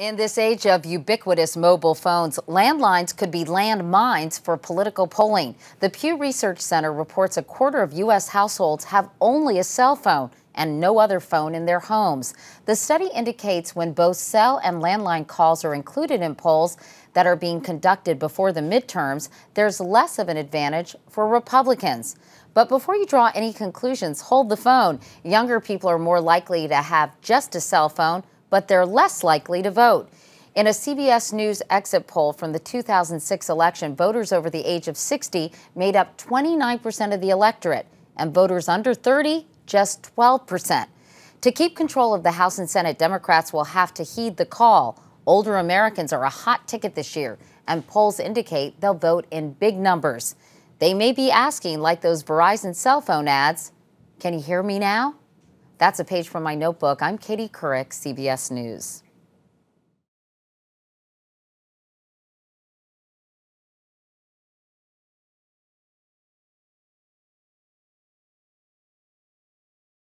In this age of ubiquitous mobile phones, landlines could be landmines for political polling. The Pew Research Center reports a quarter of U.S. households have only a cell phone and no other phone in their homes. The study indicates when both cell and landline calls are included in polls that are being conducted before the midterms, there's less of an advantage for Republicans. But before you draw any conclusions, hold the phone. Younger people are more likely to have just a cell phone but they're less likely to vote. In a CBS News exit poll from the 2006 election, voters over the age of 60 made up 29% of the electorate, and voters under 30, just 12%. To keep control of the House and Senate, Democrats will have to heed the call. Older Americans are a hot ticket this year, and polls indicate they'll vote in big numbers. They may be asking, like those Verizon cell phone ads, can you hear me now? That's a page from my notebook. I'm Katie Couric, CBS News.